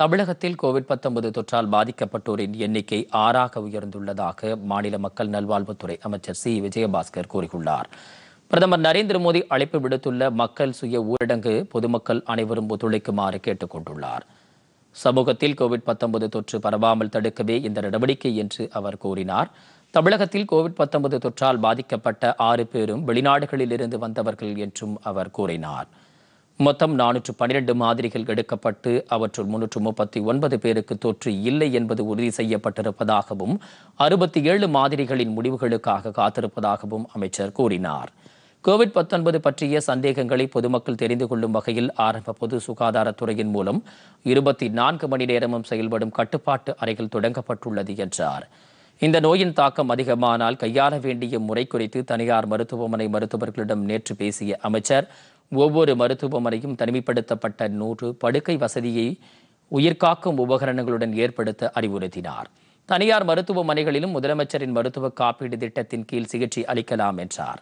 தமிழகத்தில் கோவிட் பத்தொன்பது தொற்றால் பாதிக்கப்பட்டோரின் எண்ணிக்கை ஆறாக உயர்ந்துள்ளதாக மாநில மக்கள் நல்வாழ்வுத்துறை அமைச்சர் சி விஜயபாஸ்கர் கூறியுள்ளார் பிரதமர் நரேந்திர மோடி அழைப்பு விடுத்துள்ள மக்கள் சுய ஊரடங்கு பொதுமக்கள் அனைவரும் ஒத்துழைக்குமாறு கேட்டுக் கொண்டுள்ளார் சமூகத்தில் கோவிட் பத்தொன்பது தொற்று பரவாமல் தடுக்கவே இந்த நடவடிக்கை என்று அவர் கூறினார் தமிழகத்தில் கோவிட் பத்தொன்பது தொற்றால் பாதிக்கப்பட்ட ஆறு பேரும் வெளிநாடுகளில் இருந்து வந்தவர்கள் என்றும் அவர் கூறினார் மொத்தம் நானூற்று பன்னிரண்டு மாதிரிகள் எடுக்கப்பட்டு அவற்றுள் முன்னூற்று முப்பத்தி ஒன்பது பேருக்கு தொற்று இல்லை என்பது உறுதி செய்யப்பட்டிருப்பதாகவும் அறுபத்தி ஏழு மாதிரிகளின் முடிவுகளுக்காக காத்திருப்பதாகவும் அமைச்சர் கூறினார் கோவிட் பத்தொன்பது பற்றிய சந்தேகங்களை பொதுமக்கள் தெரிந்து கொள்ளும் வகையில் ஆரம்ப பொது சுகாதாரத்துறையின் மூலம் இருபத்தி நான்கு மணி நேரமும் செயல்படும் கட்டுப்பாட்டு அறைகள் தொடங்கப்பட்டுள்ளது என்றார் இந்த நோயின் தாக்கம் அதிகமானால் கையாள வேண்டிய முறை குறித்து தனியார் மருத்துவமனை மருத்துவர்களிடம் நேற்று பேசிய அமைச்சர் ஒவ்வொரு மருத்துவமனையும் தனிமைப்படுத்தப்பட்ட நூறு படுக்கை வசதியை உயிர்காக்கும் உபகரணங்களுடன் ஏற்படுத்த அறிவுறுத்தினார் தனியார் மருத்துவமனைகளிலும் முதலமைச்சரின் மருத்துவ காப்பீடு திட்டத்தின் கீழ் சிகிச்சை அளிக்கலாம் என்றார்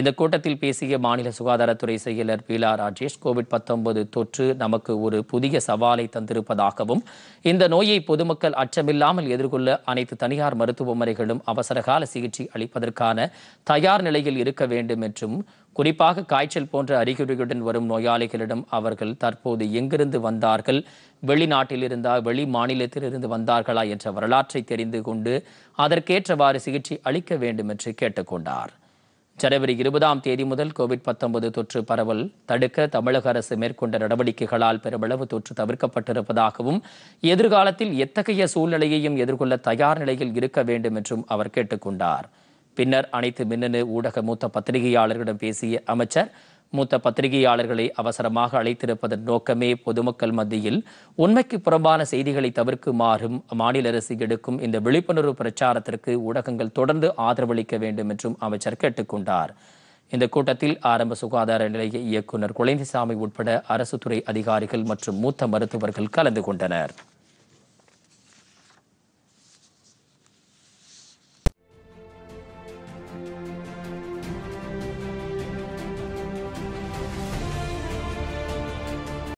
இந்த கூட்டத்தில் பேசிய மாநில சுகாதாரத்துறை செயலர் பீலா ராஜேஷ் கோவிட் பத்தொன்பது தொற்று நமக்கு ஒரு புதிய சவாலை தந்திருப்பதாகவும் இந்த நோயை பொதுமக்கள் அச்சமில்லாமல் எதிர்கொள்ள அனைத்து தனியார் மருத்துவமனைகளும் அவசரகால சிகிச்சை அளிப்பதற்கான தயார் நிலையில் இருக்க வேண்டும் என்றும் குறிப்பாக காய்ச்சல் போன்ற அறிகுறிகளுடன் வரும் நோயாளிகளிடம் அவர்கள் தற்போது எங்கிருந்து வந்தார்கள் வெளிநாட்டில் இருந்தா வெளி மாநிலத்திலிருந்து வந்தார்களா என்ற வரலாற்றை தெரிந்து கொண்டு அதற்கேற்றவாறு சிகிச்சை அளிக்க வேண்டும் என்று கேட்டுக்கொண்டார் ஜனவரி இருபதாம் தேதி முதல் கோவிட் பத்தொன்பது தொற்று பரவல் தடுக்க தமிழக அரசு மேற்கொண்ட நடவடிக்கைகளால் பெருமளவு தொற்று தவிர்க்கப்பட்டிருப்பதாகவும் எதிர்காலத்தில் எத்தகைய சூழ்நிலையையும் எதிர்கொள்ள தயார் நிலையில் இருக்க வேண்டும் என்றும் அவர் கேட்டுக்கொண்டார் பின்னர் அனைத்து மின்னணு ஊடக மூத்த பத்திரிகையாளர்களிடம் பேசிய அமைச்சர் மூத்த பத்திரிகையாளர்களை அவசரமாக அழைத்திருப்பதன் நோக்கமே பொதுமக்கள் மத்தியில் உண்மைக்கு புறம்பான செய்திகளை தவிர்க்குமாறும் மாநில அரசு எடுக்கும் இந்த விழிப்புணர்வு பிரச்சாரத்திற்கு ஊடகங்கள் தொடர்ந்து ஆதரவளிக்க வேண்டும் என்றும் அமைச்சர் கேட்டுக்கொண்டார் இந்த கூட்டத்தில் ஆரம்ப சுகாதார நிலைய இயக்குநர் குழந்தைசாமி உட்பட அரசு துறை அதிகாரிகள் மற்றும் மூத்த மருத்துவர்கள் கலந்து கொண்டனர்